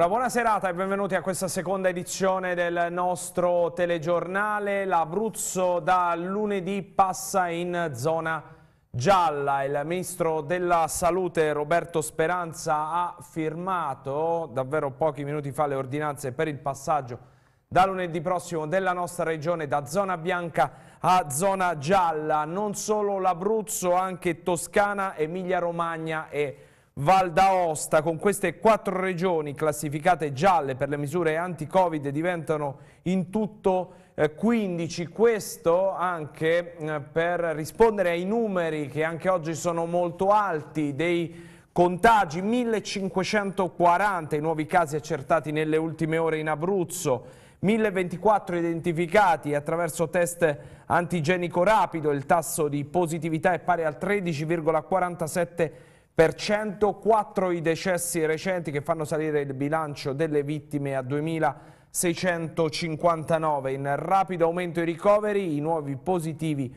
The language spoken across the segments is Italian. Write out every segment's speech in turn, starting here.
Una buona serata e benvenuti a questa seconda edizione del nostro telegiornale. L'Abruzzo da lunedì passa in zona gialla. Il Ministro della Salute Roberto Speranza ha firmato davvero pochi minuti fa le ordinanze per il passaggio da lunedì prossimo della nostra regione da zona bianca a zona gialla. Non solo l'Abruzzo, anche Toscana, Emilia Romagna e Val d'Aosta. Con queste quattro regioni classificate gialle per le misure anti-Covid diventano in tutto 15. Eh, Questo anche eh, per rispondere ai numeri che anche oggi sono molto alti dei contagi, 1540 i nuovi casi accertati nelle ultime ore in Abruzzo, 1024 identificati attraverso test antigenico rapido, il tasso di positività è pari al 13,47% per 104 i decessi recenti che fanno salire il bilancio delle vittime a 2.659. In rapido aumento i ricoveri, i nuovi positivi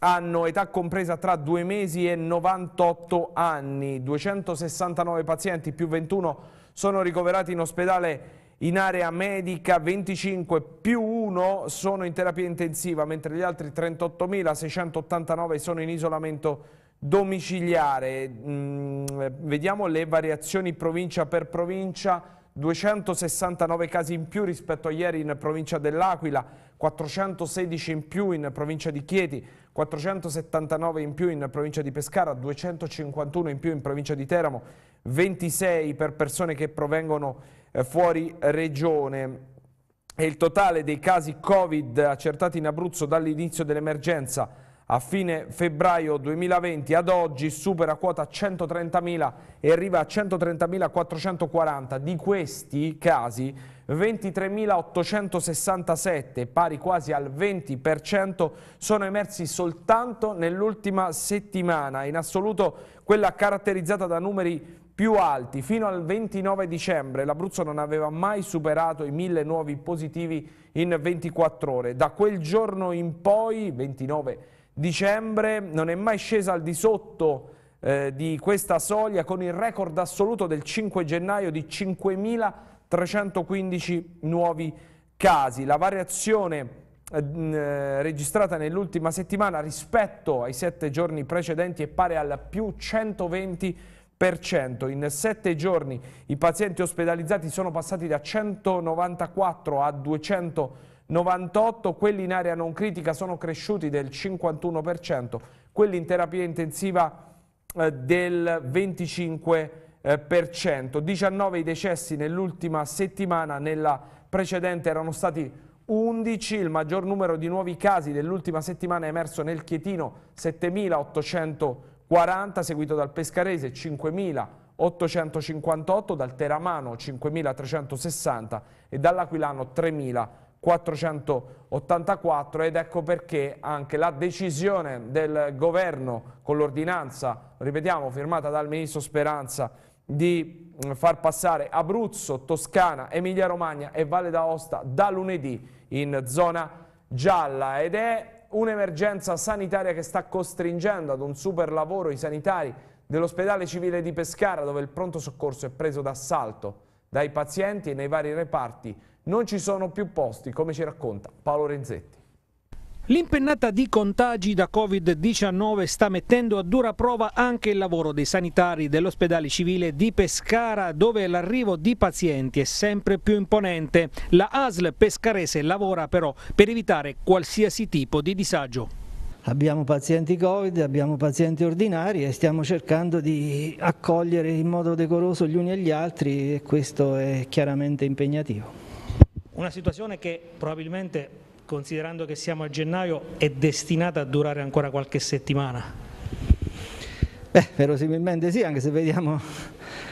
hanno età compresa tra 2 mesi e 98 anni. 269 pazienti più 21 sono ricoverati in ospedale in area medica, 25 più 1 sono in terapia intensiva, mentre gli altri 38.689 sono in isolamento domiciliare, mm, vediamo le variazioni provincia per provincia, 269 casi in più rispetto a ieri in provincia dell'Aquila, 416 in più in provincia di Chieti, 479 in più in provincia di Pescara, 251 in più in provincia di Teramo, 26 per persone che provengono eh, fuori regione. E il totale dei casi Covid accertati in Abruzzo dall'inizio dell'emergenza a fine febbraio 2020 ad oggi supera quota 130.000 e arriva a 130.440. Di questi casi 23.867, pari quasi al 20%, sono emersi soltanto nell'ultima settimana. In assoluto quella caratterizzata da numeri più alti. Fino al 29 dicembre l'Abruzzo non aveva mai superato i 1000 nuovi positivi in 24 ore. Da quel giorno in poi, 29 dicembre, dicembre non è mai scesa al di sotto eh, di questa soglia con il record assoluto del 5 gennaio di 5.315 nuovi casi. La variazione eh, eh, registrata nell'ultima settimana rispetto ai sette giorni precedenti è pari al più 120 in sette giorni i pazienti ospedalizzati sono passati da 194 a 200 98, quelli in area non critica sono cresciuti del 51%, quelli in terapia intensiva eh, del 25%, 19 i decessi nell'ultima settimana, nella precedente erano stati 11, il maggior numero di nuovi casi dell'ultima settimana è emerso nel Chietino 7.840, seguito dal Pescarese 5.858, dal Teramano 5.360 e dall'Aquilano 3.000. 484 ed ecco perché anche la decisione del governo con l'ordinanza, ripetiamo, firmata dal ministro Speranza di mm, far passare Abruzzo, Toscana, Emilia Romagna e Valle d'Aosta da lunedì in zona gialla ed è un'emergenza sanitaria che sta costringendo ad un super lavoro i sanitari dell'ospedale civile di Pescara dove il pronto soccorso è preso d'assalto dai pazienti e nei vari reparti non ci sono più posti, come ci racconta Paolo Renzetti. L'impennata di contagi da Covid-19 sta mettendo a dura prova anche il lavoro dei sanitari dell'ospedale civile di Pescara, dove l'arrivo di pazienti è sempre più imponente. La ASL pescarese lavora però per evitare qualsiasi tipo di disagio. Abbiamo pazienti Covid, abbiamo pazienti ordinari e stiamo cercando di accogliere in modo decoroso gli uni e gli altri e questo è chiaramente impegnativo. Una situazione che probabilmente, considerando che siamo a gennaio, è destinata a durare ancora qualche settimana. Beh, verosimilmente sì, anche se vediamo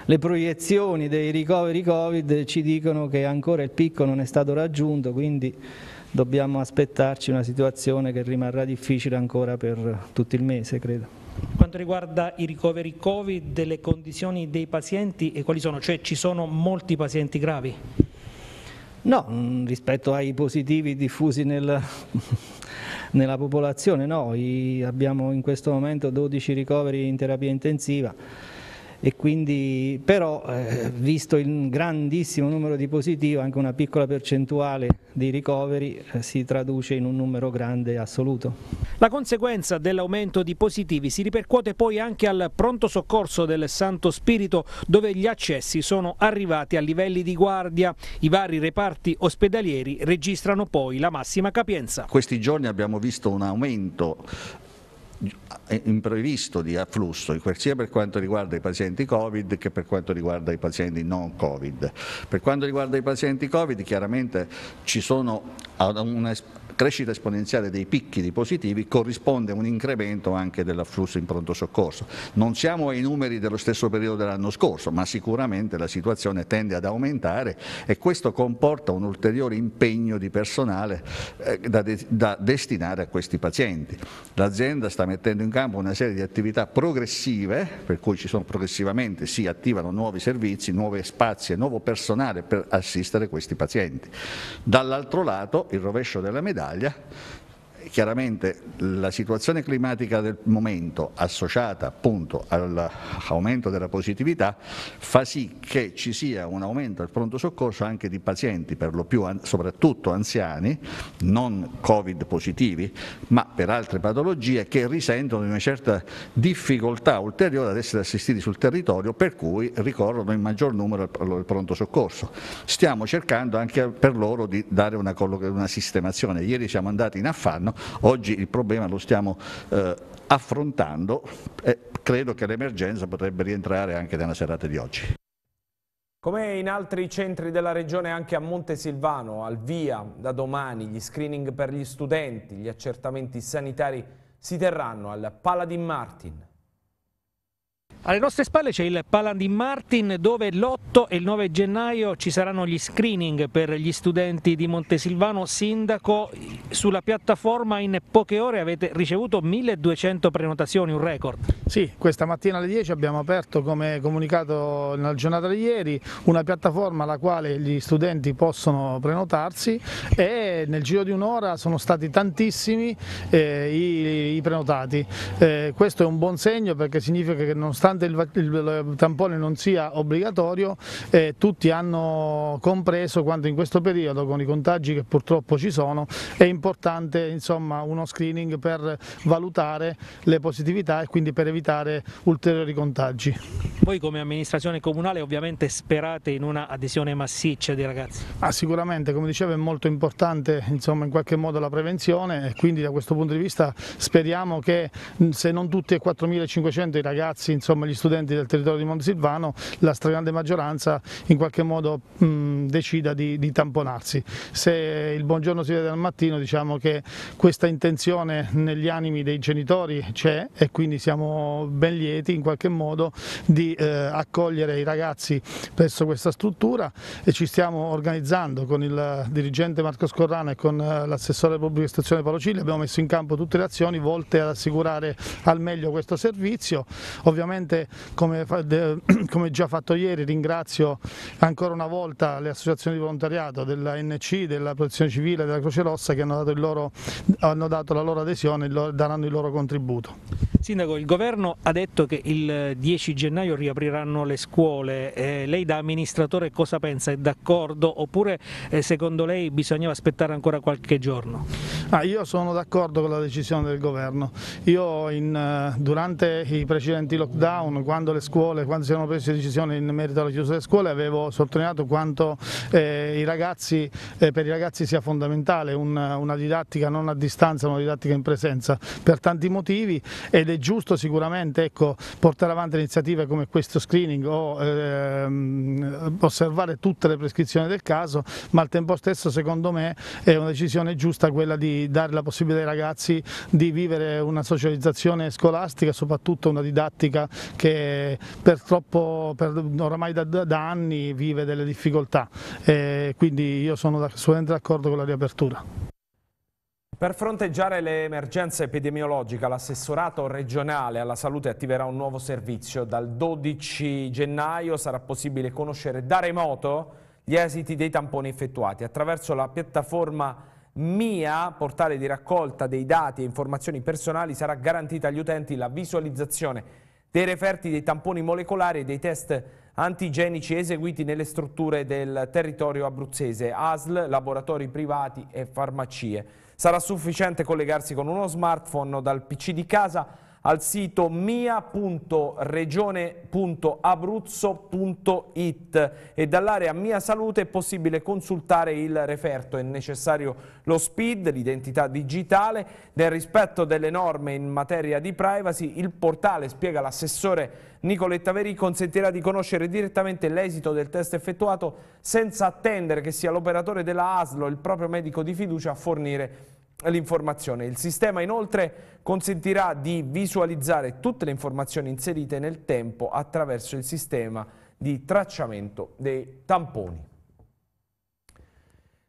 le proiezioni dei ricoveri Covid ci dicono che ancora il picco non è stato raggiunto, quindi dobbiamo aspettarci una situazione che rimarrà difficile ancora per tutto il mese, credo. Quanto riguarda i ricoveri Covid, le condizioni dei pazienti e quali sono? Cioè ci sono molti pazienti gravi? No, mm, rispetto ai positivi diffusi nel, nella popolazione, no, abbiamo in questo momento 12 ricoveri in terapia intensiva e quindi però eh, visto il grandissimo numero di positivi anche una piccola percentuale di ricoveri eh, si traduce in un numero grande assoluto. La conseguenza dell'aumento di positivi si ripercuote poi anche al pronto soccorso del Santo Spirito dove gli accessi sono arrivati a livelli di guardia. I vari reparti ospedalieri registrano poi la massima capienza. Questi giorni abbiamo visto un aumento imprevisto di afflusso, sia per quanto riguarda i pazienti Covid che per quanto riguarda i pazienti non Covid. Per quanto riguarda i pazienti Covid chiaramente ci sono una crescita esponenziale dei picchi di positivi corrisponde a un incremento anche dell'afflusso in pronto soccorso. Non siamo ai numeri dello stesso periodo dell'anno scorso, ma sicuramente la situazione tende ad aumentare e questo comporta un ulteriore impegno di personale eh, da, da destinare a questi pazienti. L'azienda sta mettendo in campo una serie di attività progressive, per cui ci sono progressivamente, si attivano nuovi servizi, nuovi spazi e nuovo personale per assistere questi pazienti. Dall'altro lato, il rovescio della medaglia, chiaramente la situazione climatica del momento associata appunto all'aumento della positività fa sì che ci sia un aumento al pronto soccorso anche di pazienti per lo più soprattutto anziani non covid positivi ma per altre patologie che risentono di una certa difficoltà ulteriore ad essere assistiti sul territorio per cui ricorrono in maggior numero al pronto soccorso. Stiamo cercando anche per loro di dare una, una sistemazione. Ieri siamo andati in affanno Oggi il problema lo stiamo eh, affrontando e credo che l'emergenza potrebbe rientrare anche nella serata di oggi. Come in altri centri della regione anche a Montesilvano, al via da domani gli screening per gli studenti, gli accertamenti sanitari si terranno al Paladin Martin. Alle nostre spalle c'è il Palan di Martin dove l'8 e il 9 gennaio ci saranno gli screening per gli studenti di Montesilvano. Sindaco, sulla piattaforma in poche ore avete ricevuto 1200 prenotazioni, un record. Sì, questa mattina alle 10 abbiamo aperto, come comunicato nella giornata di ieri, una piattaforma alla quale gli studenti possono prenotarsi e nel giro di un'ora sono stati tantissimi eh, i, i, prenotati. Eh, questo è un buon segno perché significa che non sta nonostante il, il tampone non sia obbligatorio, eh, tutti hanno compreso quanto in questo periodo, con i contagi che purtroppo ci sono, è importante insomma, uno screening per valutare le positività e quindi per evitare ulteriori contagi. Voi come amministrazione comunale ovviamente sperate in una adesione massiccia dei ragazzi? Ah, sicuramente, come dicevo è molto importante insomma, in qualche modo la prevenzione e quindi da questo punto di vista speriamo che se non tutti e 4.500 i ragazzi insomma, insomma, gli studenti del territorio di Montesilvano, la stragrande maggioranza in qualche modo mh, decida di, di, tamponarsi. Se il buongiorno si vede al mattino diciamo che questa intenzione negli animi dei genitori c'è e quindi siamo ben lieti in qualche modo di eh, accogliere i ragazzi presso questa struttura e ci stiamo organizzando con il dirigente Marco Scorrano e con eh, l'assessore della pubblica istruzione Paolo Cilli, abbiamo messo in campo tutte le azioni volte ad assicurare al meglio questo servizio, ovviamente sicuramente come, come, già fatto ieri ringrazio ancora una volta le associazioni di volontariato della NC, della Protezione Civile e della Croce Rossa che hanno dato, loro, hanno dato la loro adesione e daranno il loro contributo. Sindaco, il governo ha detto che il 10 eh, gennaio riapriranno le scuole, eh, lei da amministratore cosa pensa? È d'accordo oppure eh, secondo lei bisognava aspettare ancora qualche giorno? Ah, io sono d'accordo con la decisione del governo, io in, eh, durante i precedenti lockdown lockdown, quando le scuole, quando si erano prese decisioni in merito alla chiusura delle scuole, avevo sottolineato quanto eh, ragazzi, eh, per i ragazzi sia fondamentale una, una didattica non a distanza, ma una didattica in presenza, per tanti motivi ed è giusto sicuramente ecco, portare avanti iniziative come questo screening o ehm, osservare tutte le prescrizioni del caso, ma al tempo stesso secondo me è una decisione giusta quella di dare la possibilità ai ragazzi di vivere una socializzazione scolastica soprattutto una didattica che per troppo, per, oramai da, da, anni vive delle difficoltà, e quindi io sono assolutamente d'accordo con la riapertura. Per fronteggiare l'emergenza epidemiologica, l'assessorato regionale alla salute attiverà un nuovo servizio. Dal 12 gennaio sarà possibile conoscere da remoto gli esiti dei tamponi effettuati attraverso la piattaforma MIA, portale di raccolta dei dati e informazioni personali, sarà garantita agli utenti la visualizzazione dei referti dei tamponi molecolari e dei test antigenici eseguiti nelle strutture del territorio abruzzese, ASL, laboratori privati e farmacie. Sarà sufficiente collegarsi con uno smartphone dal PC di casa al sito mia.regione.abruzzo.it e dall'area Mia Salute è possibile consultare il referto. È necessario lo SPID, l'identità digitale. Nel rispetto delle norme in materia di privacy, il portale, spiega l'assessore Nicoletta Veri, consentirà di conoscere direttamente l'esito del test effettuato senza attendere che sia l'operatore della ASLO, il proprio medico di fiducia, a fornire l'informazione. Il sistema inoltre consentirà di visualizzare tutte le informazioni inserite nel tempo attraverso il sistema di tracciamento dei tamponi.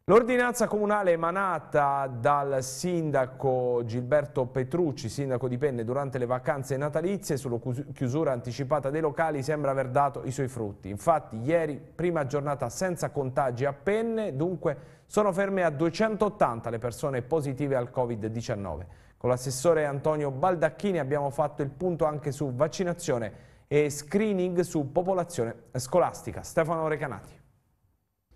L'ordinanza comunale emanata dal sindaco Gilberto Petrucci, sindaco di Penne, durante le vacanze natalizie sulla chiusura anticipata dei locali sembra aver dato i suoi frutti. Infatti ieri, prima giornata senza contagi a Penne, dunque sono ferme a 280 le persone positive al Covid-19. Con l'assessore Antonio Baldacchini abbiamo fatto il punto anche su vaccinazione e screening su popolazione scolastica. Stefano Recanati.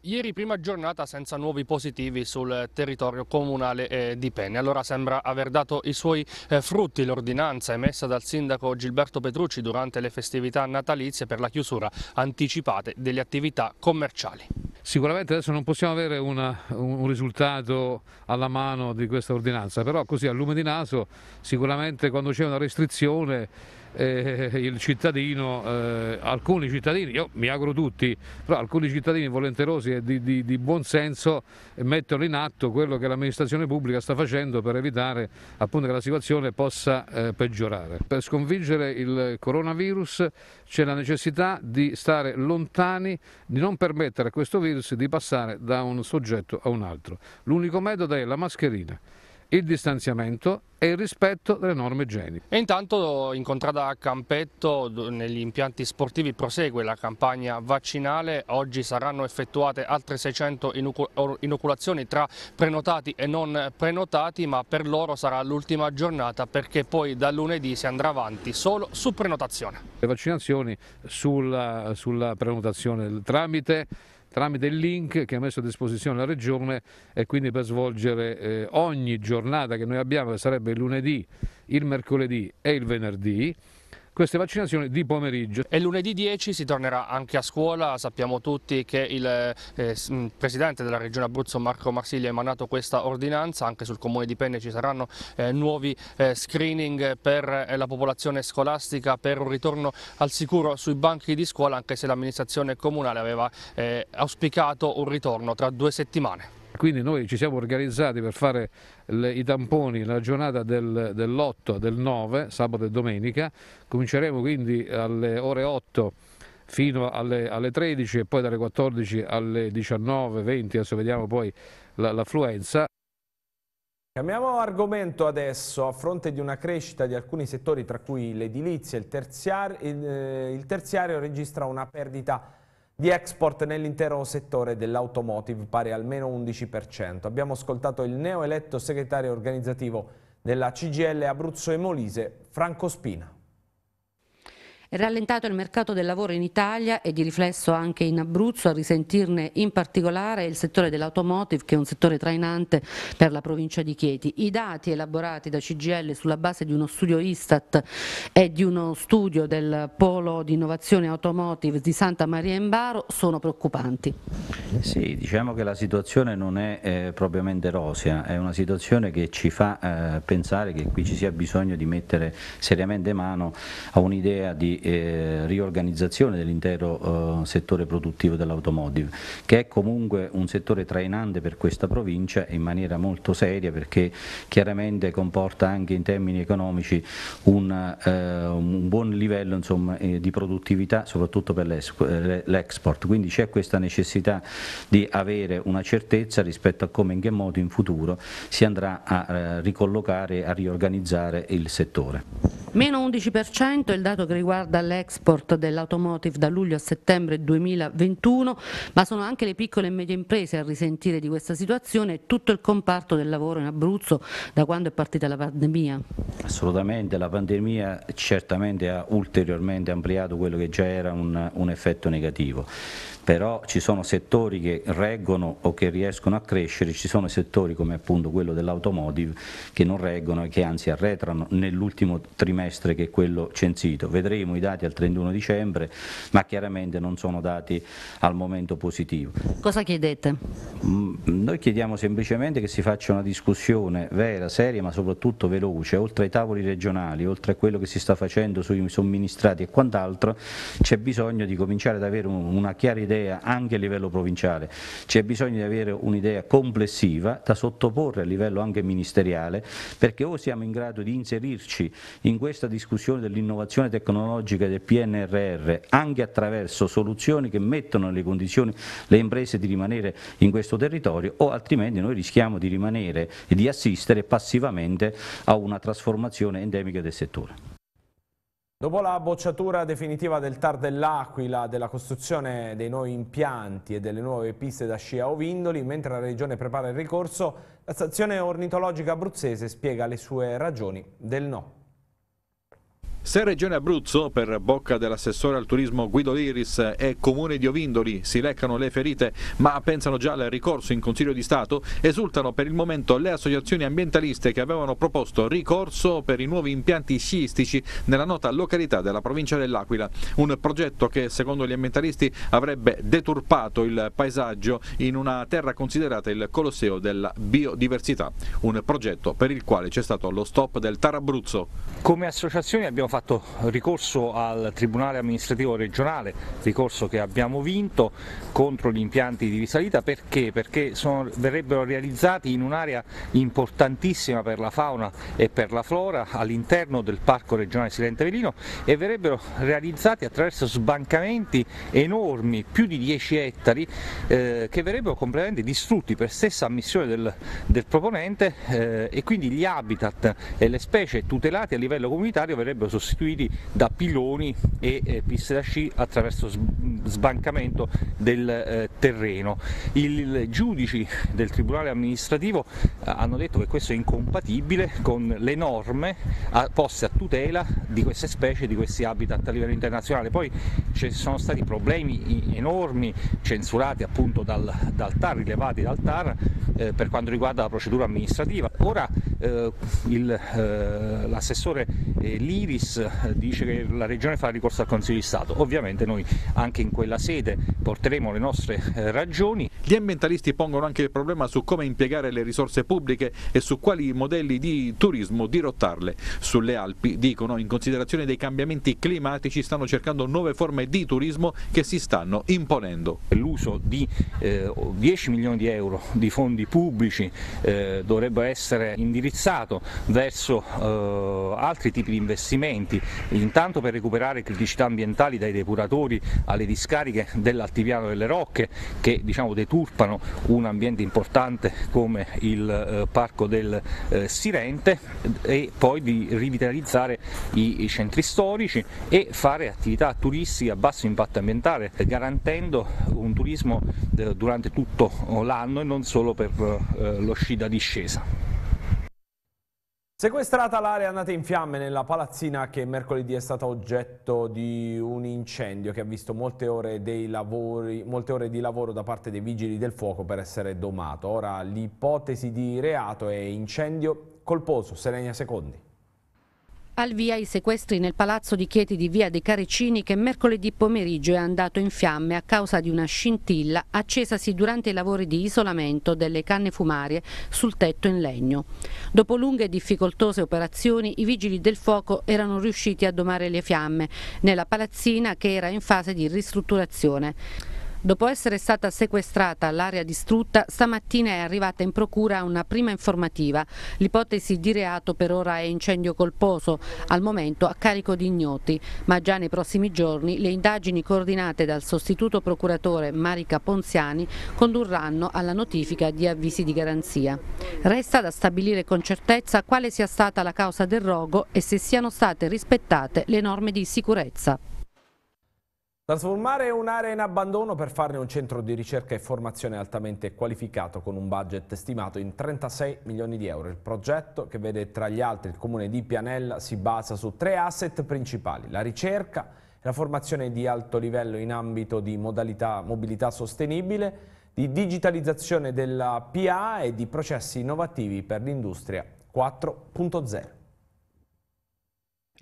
Ieri prima giornata senza nuovi positivi sul territorio comunale eh, di Penne. Allora sembra aver dato i suoi eh, frutti l'ordinanza emessa dal sindaco Gilberto Petrucci durante le festività natalizie per la chiusura anticipate delle attività commerciali. Sicuramente adesso non possiamo avere una, un risultato alla mano di questa ordinanza, però così a lume di naso sicuramente quando c'è una restrizione eh, il cittadino, eh, alcuni cittadini, io mi auguro tutti, però alcuni cittadini volenterosi e di, di, di buon senso mettono in atto quello che l'amministrazione pubblica sta facendo per evitare appunto, che la situazione possa eh, peggiorare. Per sconfiggere il coronavirus c'è la necessità di stare lontani, di non permettere a questo virus di passare da un soggetto a un altro. L'unico metodo è la mascherina il distanziamento e il rispetto delle norme igieniche. E intanto in contrada a Campetto negli impianti sportivi prosegue la campagna vaccinale, oggi saranno effettuate altre 600 inoculazioni tra prenotati e non prenotati ma per loro sarà l'ultima giornata perché poi da lunedì si andrà avanti solo su prenotazione. Le vaccinazioni sulla, sulla prenotazione tramite tramite il link che ha messo a disposizione la Regione e quindi per svolgere eh, ogni giornata che noi abbiamo, che sarebbe il lunedì, il mercoledì e il venerdì, queste vaccinazioni di pomeriggio. E lunedì 10 si tornerà anche a scuola, sappiamo tutti che il eh, mm, Presidente della Regione Abruzzo Marco Marsiglia ha emanato questa ordinanza, anche sul Comune di Penne ci saranno eh, nuovi eh, screening per eh, la popolazione scolastica per un ritorno al sicuro sui banchi di scuola, anche se l'amministrazione comunale aveva eh, auspicato un ritorno tra due settimane. Quindi noi ci siamo organizzati per fare le, i tamponi la giornata del, dell'8, del 9, sabato e domenica. Cominceremo quindi alle ore 8 fino alle, alle, 13 e poi dalle 14 alle 19, 20, adesso vediamo poi l'affluenza. Cambiamo argomento adesso, a fronte di una crescita di alcuni settori tra cui l'edilizia e il, terziario, il, eh, il terziario registra una perdita di export nell'intero settore dell'automotive pari almeno 11%. Abbiamo ascoltato il neoeletto segretario organizzativo della CGL Abruzzo e Molise, Franco Spina. È Rallentato il mercato del lavoro in Italia e di riflesso anche in Abruzzo, a risentirne in particolare il settore dell'automotive che è un settore trainante per la provincia di Chieti. I dati elaborati da CGL sulla base di uno studio Istat e di uno studio del Polo di Innovazione Automotive di Santa Maria Embaro sono preoccupanti. Sì, diciamo che la situazione non è eh, propriamente rosea, è una situazione che ci fa eh, pensare che qui ci sia bisogno di mettere seriamente mano a un'idea di eh, riorganizzazione dell'intero eh, settore produttivo dell'automotive, che è comunque un settore trainante per questa provincia in maniera molto seria perché chiaramente comporta anche in termini economici un, eh, un buon livello insomma, eh, di produttività soprattutto per l'export, quindi c'è questa necessità di avere una certezza rispetto a come e in che modo in futuro si andrà a eh, ricollocare, a riorganizzare il settore. Meno 11% è il dato che riguarda l'export dell'automotive da luglio a settembre 2021, ma sono anche le piccole e medie imprese a risentire di questa situazione e tutto il comparto del lavoro in Abruzzo da quando è partita la pandemia. Assolutamente, la pandemia certamente ha ulteriormente ampliato quello che già era un, un effetto negativo però ci sono settori che reggono o che riescono a crescere, ci sono settori come appunto quello dell'automotive che non reggono e che anzi arretrano nell'ultimo trimestre che è quello censito. Vedremo i dati al 31 dicembre, ma chiaramente non sono dati al momento positivo. Cosa chiedete? Mm, noi chiediamo semplicemente che si faccia una discussione vera, seria, ma soprattutto veloce, oltre ai tavoli regionali, oltre a quello che si sta facendo sui somministrati e quant'altro, c'è bisogno di cominciare ad avere una chiara idea un'idea anche a livello provinciale, c'è bisogno di avere un'idea complessiva da sottoporre a livello anche ministeriale perché o siamo in grado di inserirci in questa discussione dell'innovazione tecnologica del PNRR anche attraverso soluzioni che mettono nelle condizioni le imprese di rimanere in questo territorio o altrimenti noi rischiamo di rimanere e di assistere passivamente a una trasformazione endemica del settore. Dopo la bocciatura definitiva del TAR dell'Aquila, della costruzione dei nuovi impianti e delle nuove piste da scia o vindoli, mentre la Regione prepara il ricorso, la stazione ornitologica abruzzese spiega le sue ragioni del no. Se Regione Abruzzo, per bocca dell'assessore al turismo Guido Liris e Comune di Ovindoli, si leccano le ferite ma pensano già al ricorso in Consiglio di Stato, esultano per il momento le associazioni ambientaliste che avevano proposto ricorso per i nuovi impianti sciistici nella nota località della provincia dell'Aquila, un progetto che secondo gli ambientalisti avrebbe deturpato il paesaggio in una terra considerata il Colosseo della biodiversità, un progetto per il quale c'è stato lo stop del Tarabruzzo. Come associazioni abbiamo fatto ricorso al Tribunale amministrativo regionale, ricorso che abbiamo vinto contro gli impianti di risalita perché? Perché sono, verrebbero realizzati in un'area importantissima per la fauna e per la flora all'interno del Parco regionale Silente Velino e verrebbero realizzati attraverso sbancamenti enormi, più di 10 ettari, eh, che verrebbero completamente distrutti per stessa ammissione del, del proponente eh, e quindi gli habitat e le specie tutelate a livello comunitario verrebbero sostituiti sostituiti da piloni e eh, piste da sci attraverso sbancamento del eh, terreno. I giudici del Tribunale amministrativo eh, hanno detto che questo è incompatibile con le norme a, eh, poste a tutela di queste specie, di questi habitat a livello internazionale. Poi ci sono stati problemi enormi censurati appunto dal, dal TAR, rilevati dal TAR eh, per quanto riguarda la procedura amministrativa. Ora eh, l'assessore Liris Boris eh, dice che la Regione fa ricorso al Consiglio di Stato. Ovviamente noi anche in quella sede porteremo le nostre eh, ragioni. Gli ambientalisti pongono anche il problema su come impiegare le risorse pubbliche e su quali modelli di turismo dirottarle. Sulle Alpi, dicono, in considerazione dei cambiamenti climatici stanno cercando nuove forme di turismo che si stanno imponendo. L'uso di eh, 10 milioni di euro di fondi pubblici eh, dovrebbe essere indirizzato verso eh, altri tipi di investimenti interventi, intanto per recuperare criticità ambientali dai depuratori alle discariche dell'altipiano delle Rocche che diciamo, deturpano un ambiente importante come il eh, parco del eh, Sirente e poi di rivitalizzare i centri storici e fare attività turistiche a basso impatto ambientale garantendo un turismo eh, durante tutto l'anno e non solo per lo sci da discesa. Sequestrata l'area andata in fiamme nella palazzina che mercoledì è stata oggetto di un incendio che ha visto molte ore, lavori, molte ore di lavoro da parte dei vigili del fuoco per essere domato. Ora l'ipotesi di reato è incendio colposo. Selenia Secondi. Al via i sequestri nel palazzo di Chieti di Via dei Carecini che mercoledì pomeriggio è andato in fiamme a causa di una scintilla accesasi durante i lavori di isolamento delle canne fumarie sul tetto in legno. Dopo lunghe e difficoltose operazioni i vigili del fuoco erano riusciti a domare le fiamme nella palazzina che era in fase di ristrutturazione. Dopo essere stata sequestrata l'area distrutta, stamattina è arrivata in procura una prima informativa. L'ipotesi di reato per ora è incendio colposo, al momento a carico di ignoti, ma già nei prossimi giorni le indagini coordinate dal sostituto procuratore Marica Ponziani condurranno alla notifica di avvisi di garanzia. Resta da stabilire con certezza quale sia stata la causa del rogo e se siano state rispettate le norme di sicurezza. Trasformare un'area in abbandono per farne un centro di ricerca e formazione altamente qualificato con un budget stimato in 36 milioni di euro. Il progetto, che vede tra gli altri il comune di Pianella, si basa su tre asset principali, la ricerca la formazione di alto livello in ambito di modalità mobilità sostenibile, di digitalizzazione della PA e di processi innovativi per l'industria 4.0.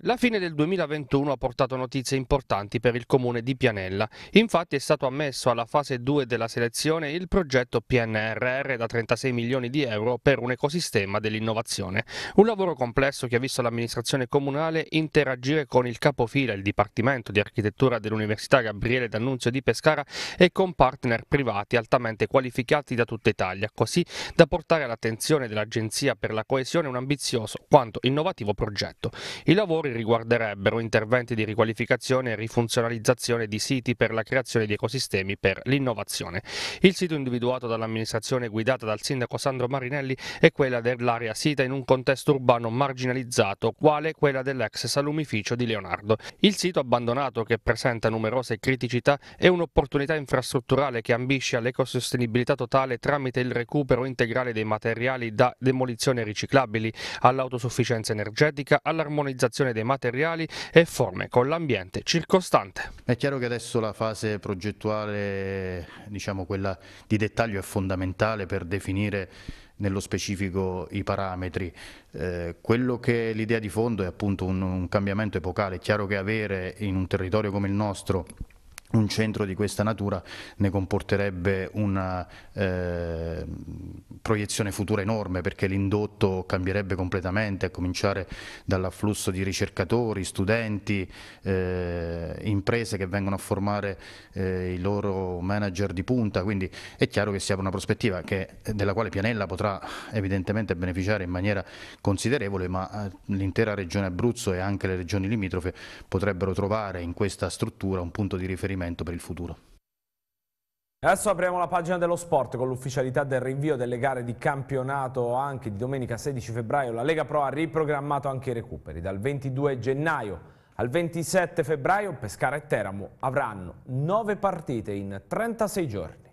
La fine del 2021 ha portato notizie importanti per il comune di Pianella. Infatti è stato ammesso alla fase 2 della selezione il progetto PNRR da 36 milioni di euro per un ecosistema dell'innovazione. Un lavoro complesso che ha visto l'amministrazione comunale interagire con il capofila, il Dipartimento di Architettura dell'Università Gabriele D'Annunzio di Pescara e con partner privati altamente qualificati da tutta Italia, così da portare all'attenzione dell'Agenzia per la coesione un ambizioso quanto innovativo progetto. I lavori settori riguarderebbero interventi di riqualificazione e rifunzionalizzazione di siti per la creazione di ecosistemi per l'innovazione. Il sito individuato dall'amministrazione guidata dal sindaco Sandro Marinelli è quella dell'area sita in un contesto urbano marginalizzato, quale quella dell'ex salumificio di Leonardo. Il sito abbandonato, che presenta numerose criticità, è un'opportunità infrastrutturale che ambisce all'ecosostenibilità totale tramite il recupero integrale dei materiali da demolizione riciclabili, all'autosufficienza energetica, all'armonizzazione relazione dei materiali e forme con l'ambiente circostante. È chiaro che adesso la fase progettuale, diciamo quella di dettaglio, è fondamentale per definire nello specifico i parametri. Eh, quello che l'idea di fondo è appunto un, un cambiamento epocale, è chiaro che avere in un territorio come il nostro un centro di questa natura ne comporterebbe una eh, proiezione futura enorme perché l'indotto cambierebbe completamente a cominciare dall'afflusso di ricercatori, studenti, eh, imprese che vengono a formare eh, i loro manager di punta, quindi è chiaro che si apre una prospettiva che, della quale Pianella potrà evidentemente beneficiare in maniera considerevole, ma eh, l'intera regione Abruzzo e anche le regioni limitrofe potrebbero trovare in questa struttura un punto di riferimento suggerimento per il futuro. Adesso apriamo la pagina dello sport con l'ufficialità del rinvio delle gare di campionato anche di domenica 16 febbraio. La Lega Pro ha riprogrammato anche i recuperi. Dal 22 gennaio al 27 febbraio Pescara e Teramo avranno 9 partite in 36 giorni.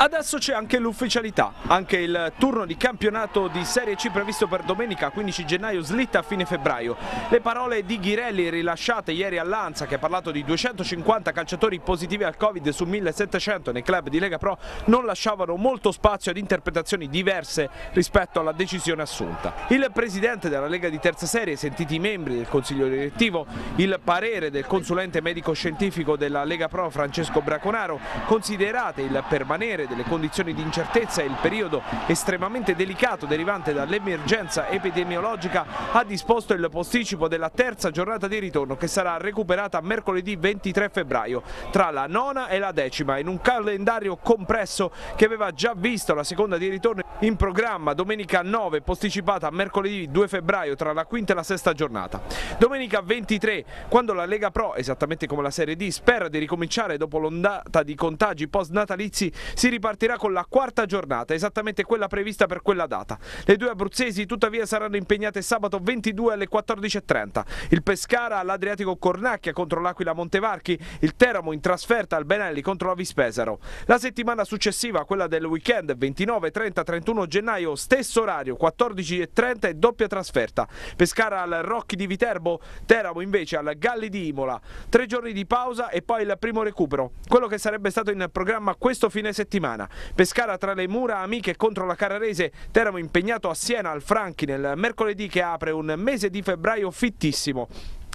Adesso c'è anche l'ufficialità, anche il turno di campionato di Serie C previsto per domenica 15 gennaio slitta a fine febbraio. Le parole di Ghirelli rilasciate ieri all'Anza che ha parlato di 250 calciatori positivi al Covid su 1700 nei club di Lega Pro non lasciavano molto spazio ad interpretazioni diverse rispetto alla decisione assunta. Il presidente della Lega di Terza Serie, sentiti i membri del consiglio direttivo, il parere del consulente medico scientifico della Lega Pro Francesco Braconaro, considerate il permanere delle condizioni di incertezza e il periodo estremamente delicato derivante dall'emergenza epidemiologica ha disposto il posticipo della terza giornata di ritorno che sarà recuperata mercoledì 23 febbraio tra la nona e la decima in un calendario compresso che aveva già visto la seconda di ritorno in programma domenica 9 posticipata a mercoledì 2 febbraio tra la quinta e la sesta giornata. Domenica 23 quando la Lega Pro esattamente come la Serie D spera di ricominciare dopo l'ondata di contagi post natalizi si ripartirà con la quarta giornata, esattamente quella prevista per quella data. Le due abruzzesi tuttavia saranno impegnate sabato 22 alle 14.30. Il Pescara all'Adriatico Cornacchia contro l'Aquila Montevarchi, il Teramo in trasferta al Benelli contro la Vispesaro. La settimana successiva, quella del weekend 29, 30, 31 gennaio, stesso orario 14.30 e doppia trasferta. Pescara al Rocchi di Viterbo, Teramo invece al Galli di Imola. Tre giorni di pausa e poi il primo recupero, quello che sarebbe stato in programma questo fine settimana settimana. Pescara tra le mura amiche contro la Carrarese, Teramo impegnato a Siena al Franchi nel mercoledì che apre un mese di febbraio fittissimo.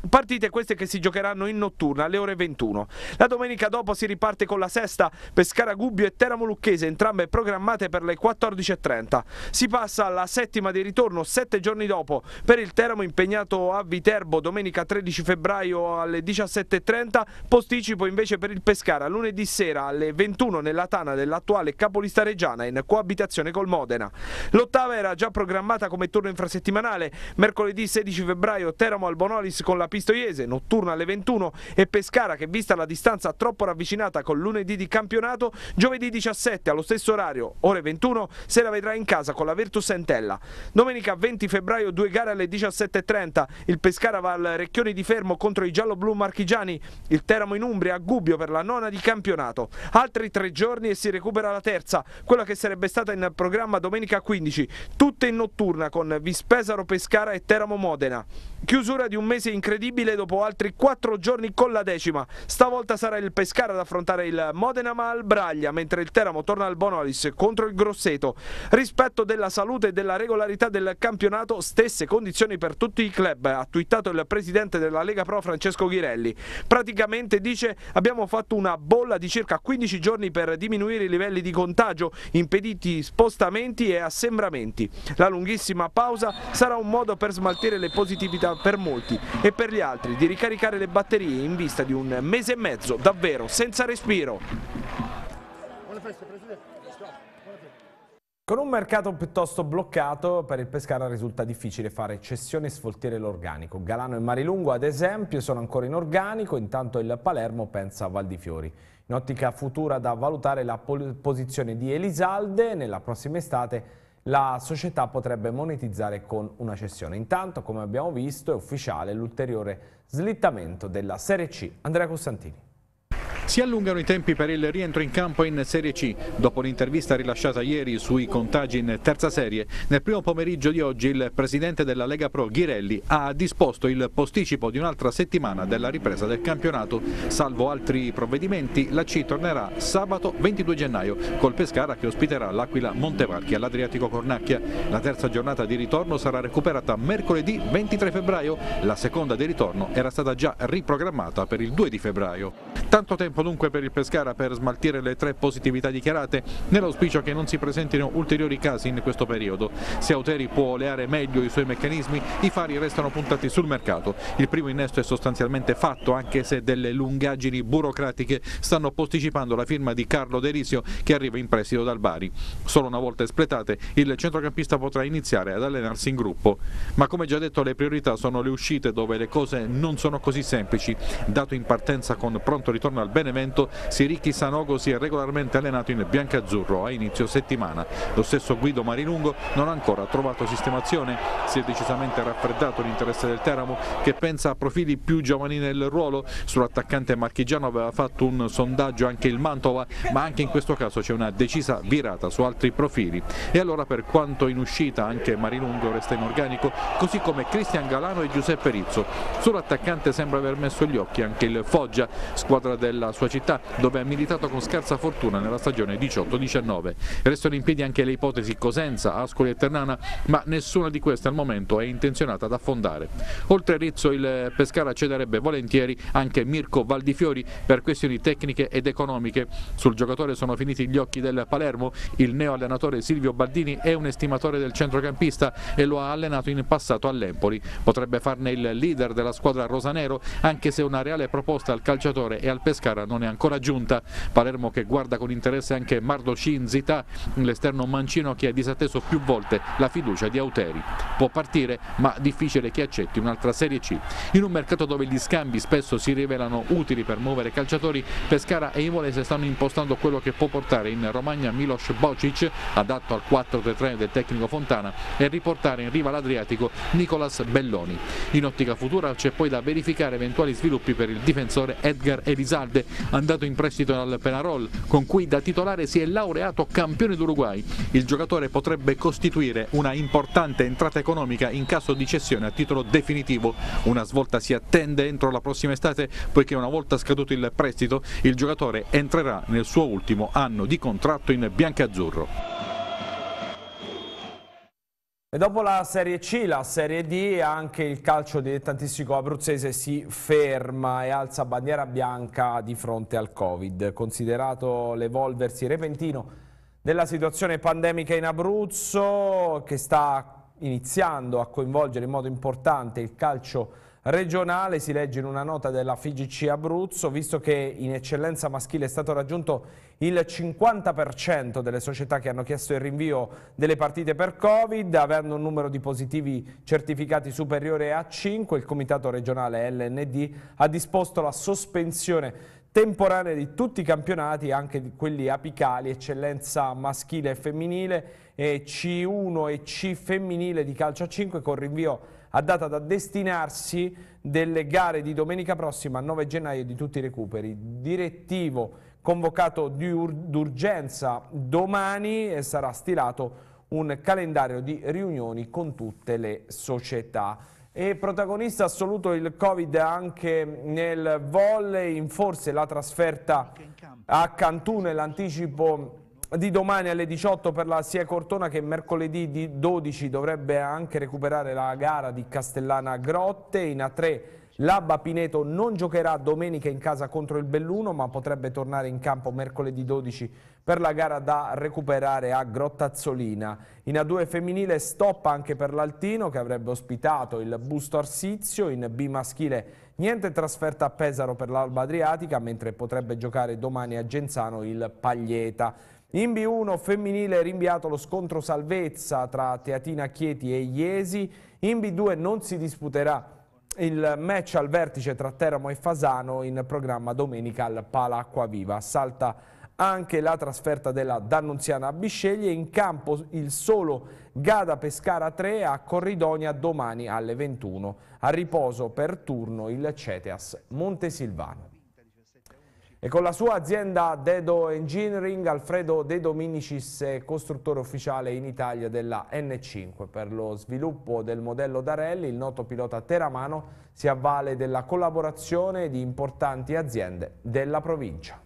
Partite queste che si giocheranno in notturna alle ore 21. La domenica dopo si riparte con la sesta Pescara Gubbio e Teramo Lucchese, entrambe programmate per le 14.30. Si passa alla settima di ritorno sette giorni dopo per il Teramo impegnato a Viterbo domenica 13 febbraio alle 17.30, posticipo invece per il Pescara lunedì sera alle 21 nella tana dell'attuale capolista reggiana in coabitazione col Modena. L'ottava era già programmata come turno infrasettimanale, mercoledì 16 febbraio Teramo al Bonolis con la Pistoiese, notturna alle 21 e Pescara che vista la distanza troppo ravvicinata con lunedì di campionato, giovedì 17 allo stesso orario, ore 21, se la vedrà in casa con la Virtus Entella. Domenica 20 febbraio due gare alle 17.30, il Pescara va al Recchioni di Fermo contro i Gialloblu marchigiani, il Teramo in Umbria a Gubbio per la nona di campionato. Altri tre giorni e si recupera la terza, quella che sarebbe stata in programma domenica 15, tutte in notturna con Vispesaro Pescara e Teramo Modena. Chiusura di un mese incredibile imperdibile dopo altri 4 giorni con la decima. Stavolta sarà il Pescara ad affrontare il Modena ma al Braglia, mentre il Teramo torna al Bonolis contro il Grosseto. Rispetto della salute e della regolarità del campionato, stesse condizioni per tutti i club, ha twittato il presidente della Lega Pro Francesco Ghirelli. Praticamente dice abbiamo fatto una bolla di circa 15 giorni per diminuire i livelli di contagio, impediti spostamenti e assembramenti. La lunghissima pausa sarà un modo per smaltire le positività per molti e per gli altri di ricaricare le batterie in vista di un mese e mezzo davvero senza respiro. Con un mercato piuttosto bloccato, per il Pescara risulta difficile fare cessione e sfoltire l'organico. Galano e Marilungo, ad esempio, sono ancora in organico, intanto il Palermo pensa a Valdifiori. In ottica futura da valutare la posizione di Elisalde, nella prossima estate la società potrebbe monetizzare con una cessione. Intanto, come abbiamo visto, è ufficiale l'ulteriore slittamento della Serie C. Andrea Costantini. Si allungano i tempi per il rientro in campo in Serie C. Dopo l'intervista rilasciata ieri sui contagi in terza serie, nel primo pomeriggio di oggi il presidente della Lega Pro Ghirelli ha disposto il posticipo di un'altra settimana della ripresa del campionato. Salvo altri provvedimenti, la C tornerà sabato 22 gennaio col Pescara che ospiterà l'Aquila Montevarchi all'Adriatico Cornacchia. La terza giornata di ritorno sarà recuperata mercoledì 23 febbraio. La seconda di ritorno era stata già riprogrammata per il 2 di febbraio. Tanto tempo tempo dunque per il Pescara per smaltire le tre positività dichiarate nell'auspicio che non si presentino ulteriori casi in questo periodo. Se Auteri può oleare meglio i suoi meccanismi, i fari restano puntati sul mercato. Il primo innesto è sostanzialmente fatto, anche se delle lungaggini burocratiche stanno posticipando la firma di Carlo Derisio che arriva in prestito dal Bari. Solo una volta espletate, il centrocampista potrà iniziare ad allenarsi in gruppo. Ma come già detto, le priorità sono le uscite dove le cose non sono così semplici. Dato in partenza con pronto ritorno al Bari, Benevento, Siricchi Sanogo si è regolarmente allenato in biancazzurro a inizio settimana. Lo stesso Guido Marilungo non ha ancora trovato sistemazione, si è decisamente raffreddato l'interesse del Teramo che pensa a profili più giovani nel ruolo, sull'attaccante marchigiano aveva fatto un sondaggio anche il Mantova, ma anche in questo caso c'è una decisa virata su altri profili. E allora per quanto in uscita anche Marilungo resta inorganico, così come Cristian Galano e Giuseppe Rizzo. Sull'attaccante sembra aver messo gli occhi anche il Foggia, squadra della sua città dove ha militato con scarsa fortuna nella stagione 18-19. Restano in piedi anche le ipotesi Cosenza, Ascoli e Ternana, ma nessuna di queste al momento è intenzionata ad affondare. Oltre a Rizzo il Pescara cederebbe volentieri anche Mirko Valdifiori per questioni tecniche ed economiche. Sul giocatore sono finiti gli occhi del Palermo, il neo-allenatore Silvio Baldini è un estimatore del centrocampista e lo ha allenato in passato all'Empoli. Potrebbe farne il leader della squadra rosanero anche se una reale proposta al calciatore e al Pescara ancora, non è ancora giunta, Palermo che guarda con interesse anche Mardo Cinzita, l'esterno mancino che ha disatteso più volte la fiducia di Auteri. Può partire ma difficile che accetti un'altra Serie C. In un mercato dove gli scambi spesso si rivelano utili per muovere calciatori, Pescara e Ivolese stanno impostando quello che può portare in Romagna Miloš Bocic, adatto al 4-3-3 del tecnico Fontana, e riportare in riva l'Adriatico Nicolas Belloni. In ottica futura c'è poi da verificare eventuali sviluppi per il difensore Edgar Elisalde andato in prestito al Penarol, con cui da titolare si è laureato campione d'Uruguay. Il giocatore potrebbe costituire una importante entrata economica in caso di cessione a titolo definitivo. Una svolta si attende entro la prossima estate, poiché una volta scaduto il prestito, il giocatore entrerà nel suo ultimo anno di contratto in biancazzurro. E dopo la Serie C, la Serie D, anche il calcio dilettantistico abruzzese si ferma e alza bandiera bianca di fronte al Covid. Considerato l'evolversi repentino della situazione pandemica in Abruzzo, che sta iniziando a coinvolgere in modo importante il calcio abruzzese, regionale, si legge in una nota della FIGC Abruzzo, visto che in eccellenza maschile è stato raggiunto il 50% delle società che hanno chiesto il rinvio delle partite per Covid, avendo un numero di positivi certificati superiore a 5, il Comitato regionale LND ha disposto la sospensione temporanea di tutti i campionati, anche di quelli apicali, eccellenza maschile e femminile, e C1 e C femminile di calcio a 5 con rinvio data da destinarsi delle gare di domenica prossima 9 gennaio di tutti i recuperi. Direttivo convocato d'urgenza domani e sarà stilato un calendario di riunioni con tutte le società. E protagonista assoluto il Covid anche nel volley, in forse la trasferta a Cantù nell'anticipo di domani alle 18 per la Sia Cortona che mercoledì 12 dovrebbe anche recuperare la gara di Castellana Grotte in A3 Labba Pineto non giocherà domenica in casa contro il Belluno ma potrebbe tornare in campo mercoledì 12 per la gara da recuperare a Grottazzolina. In A2 femminile stop anche per l'Altino che avrebbe ospitato il Busto Arsizio, in B maschile niente trasferta a Pesaro per l'Alba Adriatica mentre potrebbe giocare domani a Genzano il Paglieta. In B1 femminile rinviato lo scontro salvezza tra Teatina Chieti e Iesi, in B2 non si disputerà il match al vertice tra Teramo e Fasano in programma domenica al Pala Acquaviva. Salta anche la trasferta della D'Annunziana a Bisceglie, in campo il solo Gada Pescara 3 a Corridonia domani alle 21. A riposo per turno il Ceteas Montesilvano. E con la sua azienda Dedo Engineering, Alfredo De Dominicis è costruttore ufficiale in Italia della N5. Per lo sviluppo del modello Darelli, il noto pilota teramano si avvale della collaborazione di importanti aziende della provincia.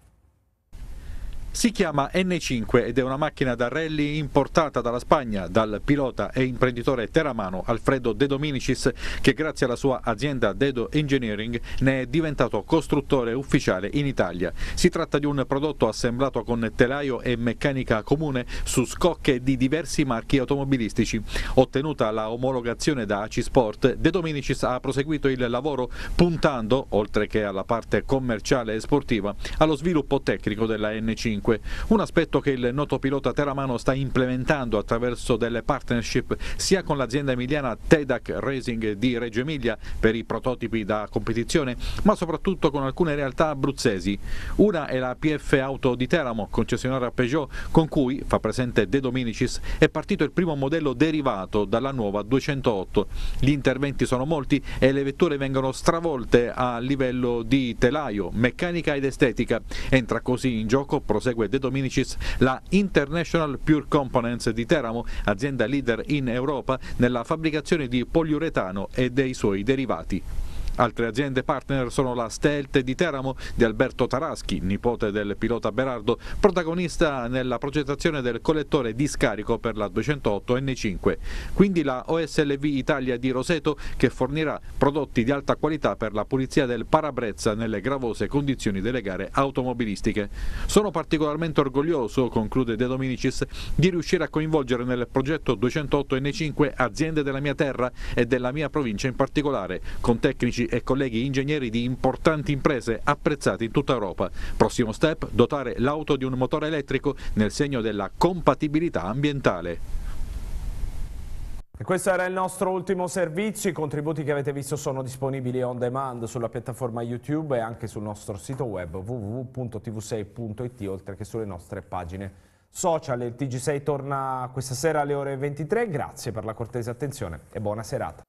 Si chiama N5 ed è una macchina da rally importata dalla Spagna dal pilota e imprenditore teramano Alfredo De Dominicis che grazie alla sua azienda Dedo Engineering ne è diventato costruttore ufficiale in Italia. Si tratta di un prodotto assemblato con telaio e meccanica comune su scocche di diversi marchi automobilistici. Ottenuta la omologazione da AC Sport, De Dominicis ha proseguito il lavoro puntando, oltre che alla parte commerciale e sportiva, allo sviluppo tecnico della N5 ovunque. Un aspetto che il noto pilota teramano sta implementando attraverso delle partnership sia con l'azienda emiliana TEDAC Racing di Reggio Emilia per i prototipi da competizione, ma soprattutto con alcune realtà abruzzesi. Una è la PF Auto di Teramo, concessionaria Peugeot, con cui, fa presente De Dominicis, è partito il primo modello derivato dalla nuova 208. Gli interventi sono molti e le vetture vengono stravolte a livello di telaio, meccanica ed estetica. Entra così in gioco proseguimento prosegue De Dominicis la International Pure Components di Teramo, azienda leader in Europa nella fabbricazione di poliuretano e dei suoi derivati. Altre aziende partner sono la Stelte di Teramo di Alberto Taraschi, nipote del pilota Berardo, protagonista nella progettazione del collettore di scarico per la 208 N5, quindi la OSLV Italia di Roseto che fornirà prodotti di alta qualità per la pulizia del parabrezza nelle gravose condizioni delle gare automobilistiche. Sono particolarmente orgoglioso, conclude De Dominicis, di riuscire a coinvolgere nel progetto 208 N5 aziende della mia terra e della mia provincia in particolare, con tecnici e colleghi ingegneri di importanti imprese apprezzati in tutta Europa. Prossimo step, dotare l'auto di un motore elettrico nel segno della compatibilità ambientale. E questo era il nostro ultimo servizio, i contributi che avete visto sono disponibili on demand sulla piattaforma YouTube e anche sul nostro sito web www.tv6.it oltre che sulle nostre pagine social. Il TG6 torna questa sera alle ore 23, grazie per la cortese attenzione e buona serata.